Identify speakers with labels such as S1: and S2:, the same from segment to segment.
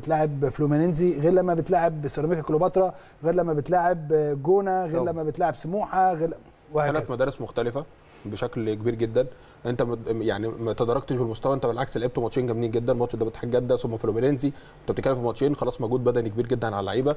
S1: بتلاعب فلومينينزي غير لما بتلاعب سيراميكا كليوباترا غير لما بتلاعب جونه غير لما بتلاعب سموحه غير ثلاث مدارس مختلفه بشكل كبير جدا انت يعني ما تداركتش بالمستوى انت بالعكس لعبت ماتشين جامدين جدا ماتش ده اتحاد جده ثم فلومينينزي انت بتتكلم في ماتشين خلاص مجهود بدني كبير جدا على اللعيبه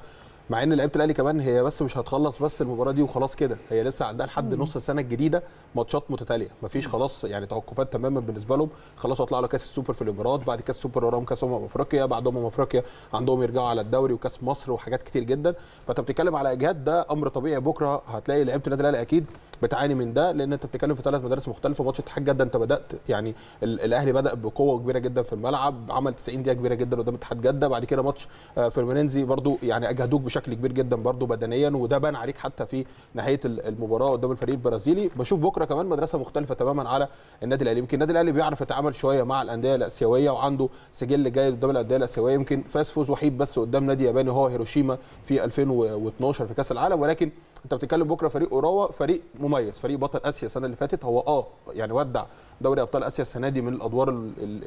S1: مع ان لعيبه الاهلي كمان هي بس مش هتخلص بس المباراه دي وخلاص كده هي لسه عندها لحد نص السنه الجديده ماتشات متتاليه مفيش خلاص يعني توقفات تماما بالنسبه لهم خلاص هيطلعوا على كاس السوبر في الامارات بعد كاس السوبر وراهم كاس امم افريقيا بعد امم افريقيا عندهم يرجعوا على الدوري وكاس مصر وحاجات كتير جدا فانت بتتكلم على اجهاد ده امر طبيعي بكره هتلاقي لعيبه النادي الاهلي اكيد بتعاني من ده لان انت بتتكلم في ثلاث مدارس مختلفه ماتش اتحاد جدا انت بدات يعني الاهلي بدا بقوه كبيره جدا في الملعب عمل 90 دقيقه كبيره جدا قدام اتحاد جده بعد كده ماتش آه، فيرمينينزي برده يعني اجهدوك بشكل كبير جدا برده بدنيا وده بان عليك حتى في نهايه المباراه قدام الفريق البرازيلي بشوف بكره كمان مدرسه مختلفه تماما على النادي الاهلي يمكن النادي الاهلي بيعرف يتعامل شويه مع الانديه الاسيويه وعنده سجل جيد قدام الانديه الاسيويه يمكن فاز فوز وحيد بس قدام نادي ياباني هو هيروشيما في 2012 في كاس العالم ولكن انت بتتكلم بكره فريق اوراوا فريق مميز فريق بطل اسيا السنه اللي فاتت هو اه يعني ودع دوري ابطال اسيا السنه دي من الادوار الـ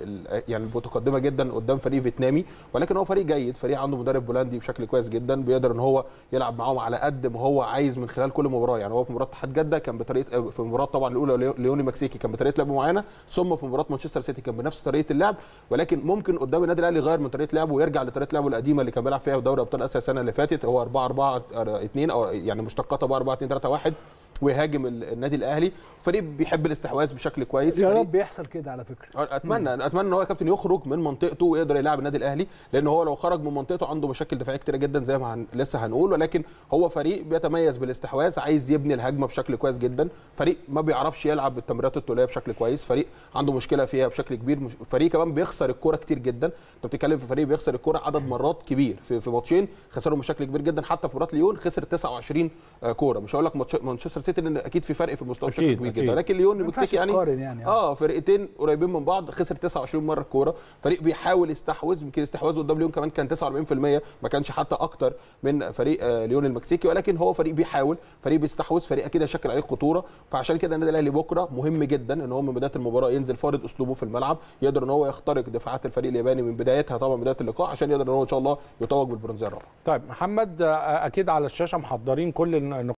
S1: الـ يعني المتقدمه جدا قدام فريق فيتنامي ولكن هو فريق جيد فريق عنده مدرب بولندي بشكل كويس جدا بيقدر ان هو يلعب معاهم على قد ما هو عايز من خلال كل مباراه يعني هو في مباراه اتحاد جده كان بطريقه آه، في المباراه طبعا الاولى ليوني مكسيكي كان بطريقه لعب معينه ثم في مباراه مانشستر سيتي كان بنفس طريقه اللعب ولكن ممكن قدام النادي الاهلي يغير من طريقه لعبه ويرجع لطريقه لعبه القديمه اللي كان بيلعب فيها في دوري ابطال اسيا السنه اللي فاتت هو 4 4 2 او يعني مشتقات 4 4 2 3 1 ويهاجم النادي الاهلي فريق بيحب الاستحواذ بشكل كويس يا رب يحصل كده على فكره اتمنى مم. اتمنى ان هو يا كابتن يخرج من منطقته ويقدر يلعب النادي الاهلي لان هو لو خرج من منطقته عنده مشاكل دفاعيه كتير جدا زي ما هن... لسه هنقول ولكن هو فريق بيتميز بالاستحواذ عايز يبني الهجمه بشكل كويس جدا فريق ما بيعرفش يلعب بالتمريرات الطوليه بشكل كويس فريق عنده مشكله فيها بشكل كبير مش... فريق كمان بيخسر الكوره كتير جدا انت بتتكلم في فريق بيخسر الكوره عدد مرات كبير في, في ماتشين خسرهم بشكل كبير جدا حتى في مباراه ليون خسر 29 آه، كوره مش هقول لك مانشستر حسيت ان اكيد في فرق في المستوى بشكل كبير جدا لكن ليون المكسيكي يعني, يعني اه فرقتين قريبين من بعض خسر 29 مره الكوره فريق بيحاول يستحوذ يمكن استحواذه قدام ليون كمان كان 49% ما كانش حتى اكتر من فريق آه، ليون المكسيكي ولكن هو فريق بيحاول فريق بيستحوذ فريق اكيد هيشكل عليه خطوره فعشان كده النادي الاهلي بكره مهم جدا ان هو من بدايه المباراه ينزل فارض اسلوبه في الملعب يقدر ان هو يخترق دفاعات الفريق الياباني من بدايتها طبعا بدايه اللقاء عشان يقدر ان هو ان شاء الله يتوج بالبرونزيه الرابعه. طيب محمد آه، اكيد على الشاشه محضرين كل النقاط